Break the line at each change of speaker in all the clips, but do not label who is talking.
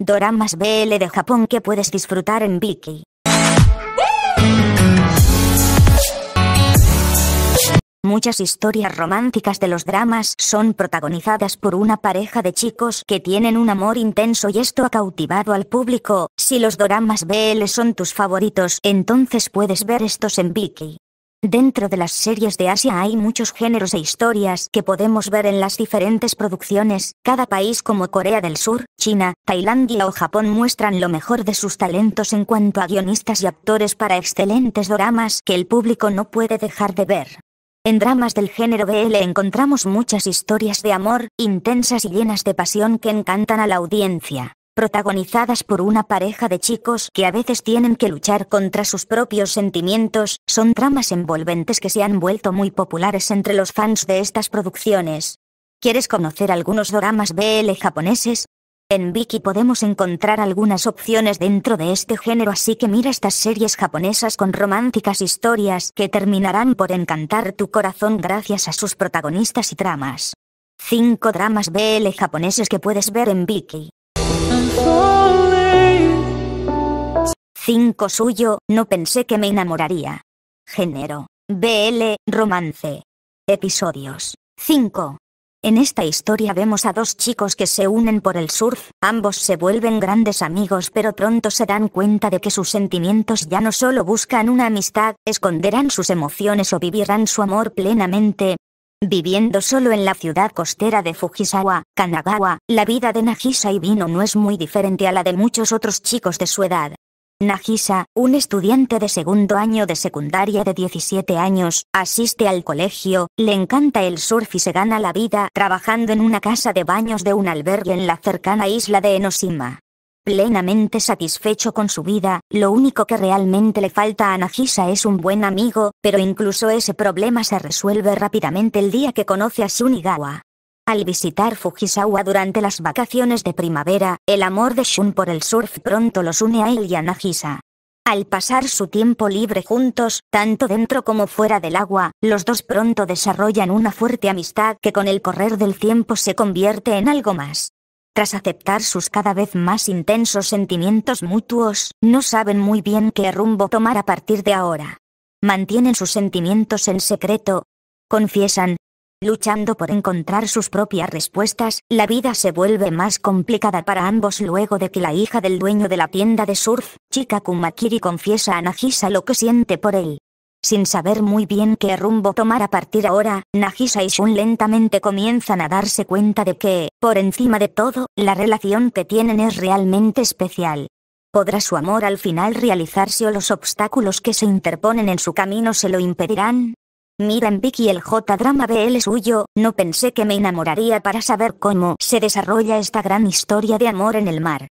Doramas BL de Japón que puedes disfrutar en Viki. Muchas historias románticas de los dramas son protagonizadas por una pareja de chicos que tienen un amor intenso y esto ha cautivado al público. Si los doramas BL son tus favoritos, entonces puedes ver estos en Viki. Dentro de las series de Asia hay muchos géneros e historias que podemos ver en las diferentes producciones. Cada país como Corea del Sur, China, Tailandia o Japón muestran lo mejor de sus talentos en cuanto a guionistas y actores para excelentes dramas que el público no puede dejar de ver. En dramas del género BL encontramos muchas historias de amor, intensas y llenas de pasión que encantan a la audiencia protagonizadas por una pareja de chicos que a veces tienen que luchar contra sus propios sentimientos, son tramas envolventes que se han vuelto muy populares entre los fans de estas producciones. ¿Quieres conocer algunos dramas BL japoneses? En Viki podemos encontrar algunas opciones dentro de este género así que mira estas series japonesas con románticas historias que terminarán por encantar tu corazón gracias a sus protagonistas y tramas. 5 dramas BL japoneses que puedes ver en Viki. 5 suyo, no pensé que me enamoraría. Género. BL, romance. Episodios. 5. En esta historia vemos a dos chicos que se unen por el surf, ambos se vuelven grandes amigos pero pronto se dan cuenta de que sus sentimientos ya no solo buscan una amistad, esconderán sus emociones o vivirán su amor plenamente, Viviendo solo en la ciudad costera de Fujisawa, Kanagawa, la vida de Nagisa Ibino no es muy diferente a la de muchos otros chicos de su edad. Nagisa, un estudiante de segundo año de secundaria de 17 años, asiste al colegio, le encanta el surf y se gana la vida trabajando en una casa de baños de un albergue en la cercana isla de Enoshima plenamente satisfecho con su vida, lo único que realmente le falta a Nagisa es un buen amigo, pero incluso ese problema se resuelve rápidamente el día que conoce a Shunigawa. Al visitar Fujisawa durante las vacaciones de primavera, el amor de Shun por el surf pronto los une a él y a Nagisa. Al pasar su tiempo libre juntos, tanto dentro como fuera del agua, los dos pronto desarrollan una fuerte amistad que con el correr del tiempo se convierte en algo más tras aceptar sus cada vez más intensos sentimientos mutuos, no saben muy bien qué rumbo tomar a partir de ahora. Mantienen sus sentimientos en secreto, confiesan, luchando por encontrar sus propias respuestas, la vida se vuelve más complicada para ambos luego de que la hija del dueño de la tienda de surf, Chika Kumakiri confiesa a Nagisa lo que siente por él. Sin saber muy bien qué rumbo tomar a partir ahora, Nagisa y Shun lentamente comienzan a darse cuenta de que, por encima de todo, la relación que tienen es realmente especial. ¿Podrá su amor al final realizarse o los obstáculos que se interponen en su camino se lo impedirán? Miren Vicky el J-Drama BL suyo, no pensé que me enamoraría para saber cómo se desarrolla esta gran historia de amor en el mar.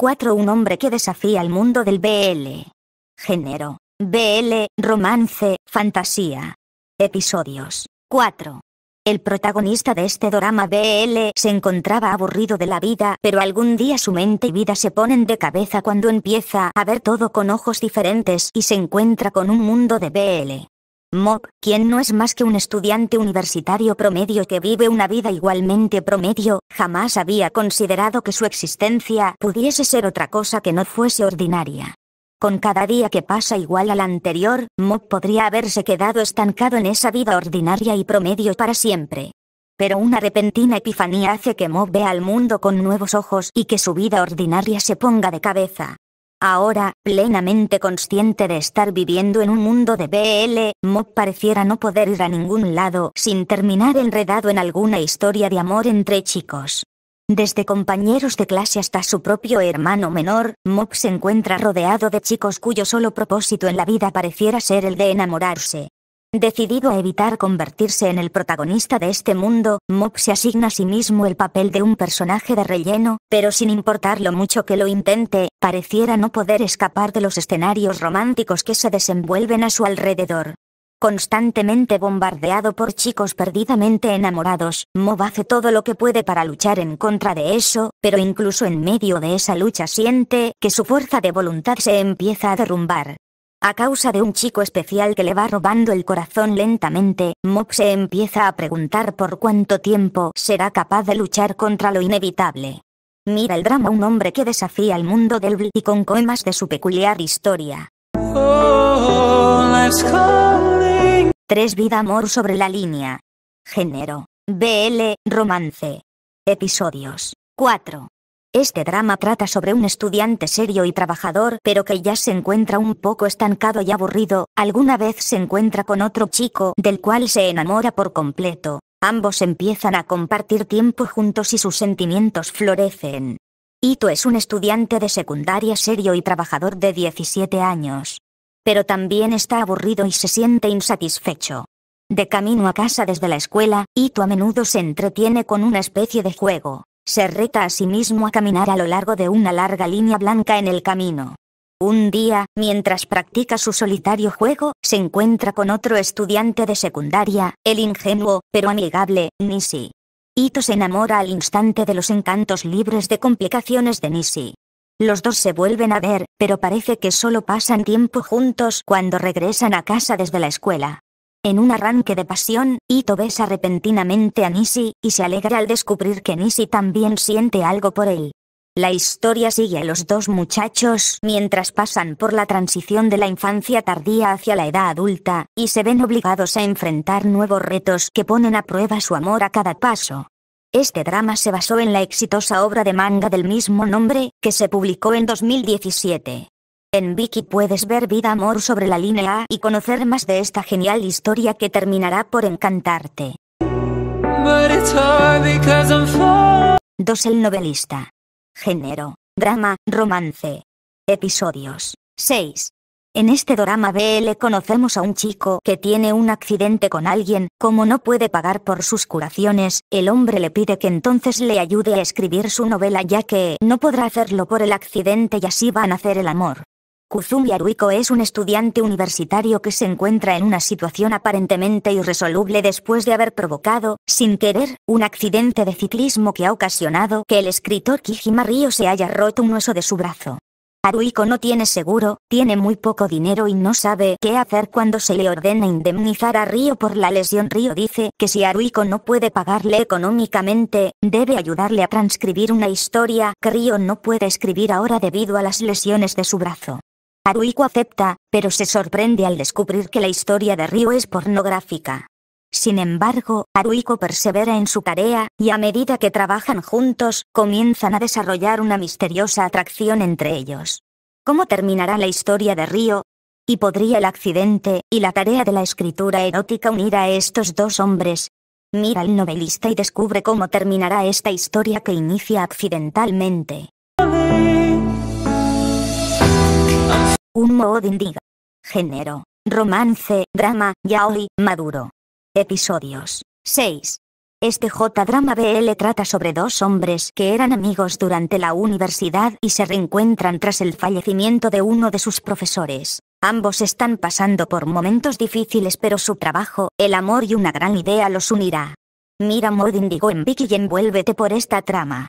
4. Un hombre que desafía el mundo del BL. Género. BL, romance, fantasía. Episodios. 4. El protagonista de este drama BL se encontraba aburrido de la vida, pero algún día su mente y vida se ponen de cabeza cuando empieza a ver todo con ojos diferentes y se encuentra con un mundo de BL. Mob, quien no es más que un estudiante universitario promedio que vive una vida igualmente promedio, jamás había considerado que su existencia pudiese ser otra cosa que no fuese ordinaria. Con cada día que pasa igual al anterior, Mob podría haberse quedado estancado en esa vida ordinaria y promedio para siempre. Pero una repentina epifanía hace que Mob vea al mundo con nuevos ojos y que su vida ordinaria se ponga de cabeza. Ahora, plenamente consciente de estar viviendo en un mundo de BL, Mop pareciera no poder ir a ningún lado sin terminar enredado en alguna historia de amor entre chicos. Desde compañeros de clase hasta su propio hermano menor, Mop se encuentra rodeado de chicos cuyo solo propósito en la vida pareciera ser el de enamorarse. Decidido a evitar convertirse en el protagonista de este mundo, Mob se asigna a sí mismo el papel de un personaje de relleno, pero sin importar lo mucho que lo intente, pareciera no poder escapar de los escenarios románticos que se desenvuelven a su alrededor. Constantemente bombardeado por chicos perdidamente enamorados, Mob hace todo lo que puede para luchar en contra de eso, pero incluso en medio de esa lucha siente que su fuerza de voluntad se empieza a derrumbar. A causa de un chico especial que le va robando el corazón lentamente, Mop se empieza a preguntar por cuánto tiempo será capaz de luchar contra lo inevitable. Mira el drama un hombre que desafía el mundo del bl y con coemas de su peculiar historia. 3 Vida amor sobre la línea. Género. BL, romance. Episodios. 4. Este drama trata sobre un estudiante serio y trabajador, pero que ya se encuentra un poco estancado y aburrido, alguna vez se encuentra con otro chico, del cual se enamora por completo. Ambos empiezan a compartir tiempo juntos y sus sentimientos florecen. Ito es un estudiante de secundaria serio y trabajador de 17 años. Pero también está aburrido y se siente insatisfecho. De camino a casa desde la escuela, Ito a menudo se entretiene con una especie de juego se reta a sí mismo a caminar a lo largo de una larga línea blanca en el camino. Un día, mientras practica su solitario juego, se encuentra con otro estudiante de secundaria, el ingenuo, pero amigable, Nisi. Ito se enamora al instante de los encantos libres de complicaciones de Nisi. Los dos se vuelven a ver, pero parece que solo pasan tiempo juntos cuando regresan a casa desde la escuela. En un arranque de pasión, Ito besa repentinamente a Nishi, y se alegra al descubrir que Nishi también siente algo por él. La historia sigue a los dos muchachos mientras pasan por la transición de la infancia tardía hacia la edad adulta, y se ven obligados a enfrentar nuevos retos que ponen a prueba su amor a cada paso. Este drama se basó en la exitosa obra de manga del mismo nombre, que se publicó en 2017. En Vicky puedes ver Vida Amor sobre la línea A y conocer más de esta genial historia que terminará por encantarte. 2. El novelista. Género. Drama, romance. Episodios. 6. En este drama BL conocemos a un chico que tiene un accidente con alguien, como no puede pagar por sus curaciones, el hombre le pide que entonces le ayude a escribir su novela ya que no podrá hacerlo por el accidente y así va a nacer el amor. Kuzumi Aruiko es un estudiante universitario que se encuentra en una situación aparentemente irresoluble después de haber provocado, sin querer, un accidente de ciclismo que ha ocasionado que el escritor Kijima Ryo se haya roto un hueso de su brazo. Aruiko no tiene seguro, tiene muy poco dinero y no sabe qué hacer cuando se le ordena indemnizar a Río por la lesión. Río dice que si Aruiko no puede pagarle económicamente, debe ayudarle a transcribir una historia que Río no puede escribir ahora debido a las lesiones de su brazo. Haruiko acepta, pero se sorprende al descubrir que la historia de Río es pornográfica. Sin embargo, Haruiko persevera en su tarea, y a medida que trabajan juntos, comienzan a desarrollar una misteriosa atracción entre ellos. ¿Cómo terminará la historia de Ryo? ¿Y podría el accidente y la tarea de la escritura erótica unir a estos dos hombres? Mira al novelista y descubre cómo terminará esta historia que inicia accidentalmente. Un mod Indigo. Género. Romance, drama, yaoi, maduro. Episodios. 6. Este J-drama BL trata sobre dos hombres que eran amigos durante la universidad y se reencuentran tras el fallecimiento de uno de sus profesores. Ambos están pasando por momentos difíciles pero su trabajo, el amor y una gran idea los unirá. Mira Mod Indigo en Vicky y envuélvete por esta trama.